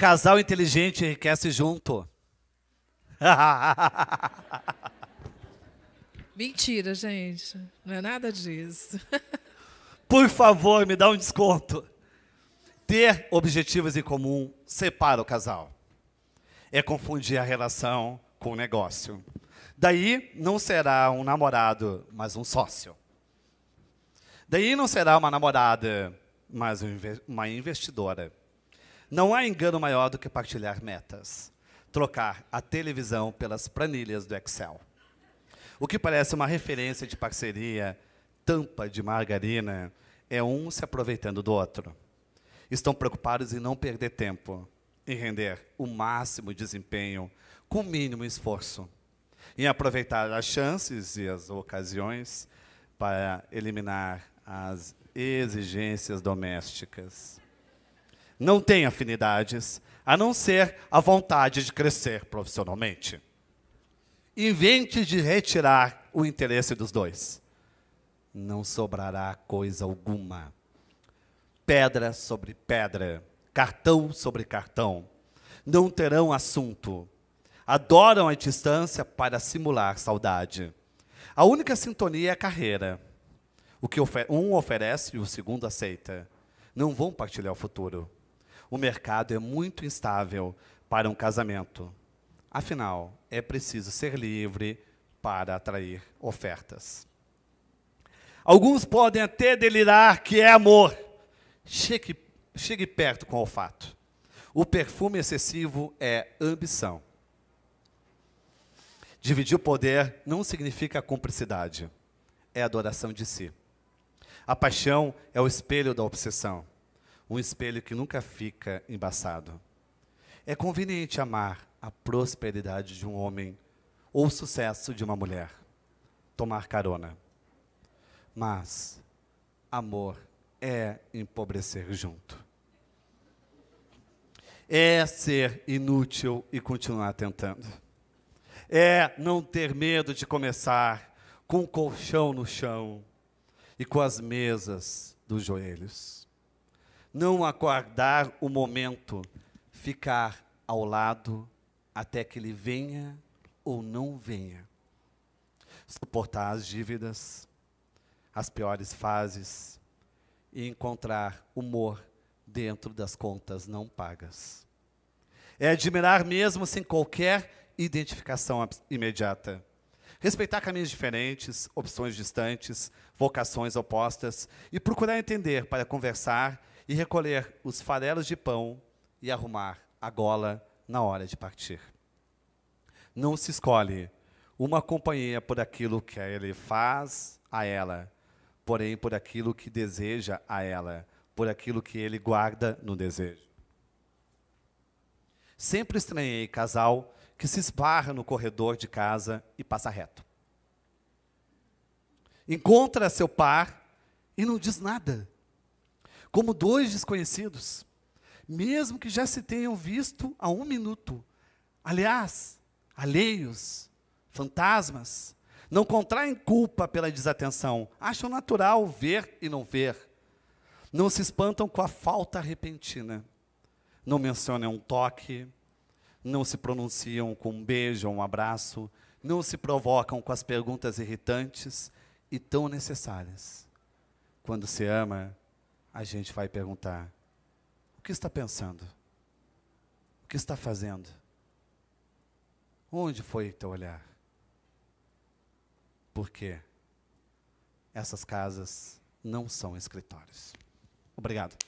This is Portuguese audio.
Casal inteligente enriquece junto. Mentira, gente. Não é nada disso. Por favor, me dá um desconto. Ter objetivos em comum separa o casal. É confundir a relação com o negócio. Daí não será um namorado, mas um sócio. Daí não será uma namorada, mas uma investidora. Não há engano maior do que partilhar metas. Trocar a televisão pelas planilhas do Excel. O que parece uma referência de parceria, tampa de margarina, é um se aproveitando do outro. Estão preocupados em não perder tempo, em render o máximo desempenho com o mínimo esforço, em aproveitar as chances e as ocasiões para eliminar as exigências domésticas não tem afinidades, a não ser a vontade de crescer profissionalmente. Invente de retirar o interesse dos dois. Não sobrará coisa alguma. Pedra sobre pedra, cartão sobre cartão. Não terão assunto. Adoram a distância para simular saudade. A única sintonia é a carreira. O que um oferece e o segundo aceita. Não vão partilhar o futuro o mercado é muito instável para um casamento. Afinal, é preciso ser livre para atrair ofertas. Alguns podem até delirar que é amor. Chegue, chegue perto com o olfato. O perfume excessivo é ambição. Dividir o poder não significa cumplicidade, é adoração de si. A paixão é o espelho da obsessão um espelho que nunca fica embaçado. É conveniente amar a prosperidade de um homem ou o sucesso de uma mulher, tomar carona. Mas amor é empobrecer junto. É ser inútil e continuar tentando. É não ter medo de começar com o colchão no chão e com as mesas dos joelhos não aguardar o momento, ficar ao lado até que ele venha ou não venha. Suportar as dívidas, as piores fases e encontrar humor dentro das contas não pagas. É admirar mesmo sem qualquer identificação imediata. Respeitar caminhos diferentes, opções distantes, vocações opostas e procurar entender para conversar e recolher os farelos de pão e arrumar a gola na hora de partir. Não se escolhe uma companhia por aquilo que ele faz a ela, porém por aquilo que deseja a ela, por aquilo que ele guarda no desejo. Sempre estranhei casal que se esbarra no corredor de casa e passa reto. Encontra seu par e não diz nada como dois desconhecidos, mesmo que já se tenham visto há um minuto. Aliás, alheios, fantasmas, não contraem culpa pela desatenção, acham natural ver e não ver. Não se espantam com a falta repentina. Não mencionam um toque, não se pronunciam com um beijo ou um abraço, não se provocam com as perguntas irritantes e tão necessárias. Quando se ama, a gente vai perguntar: o que está pensando? O que está fazendo? Onde foi teu olhar? Porque essas casas não são escritórios. Obrigado.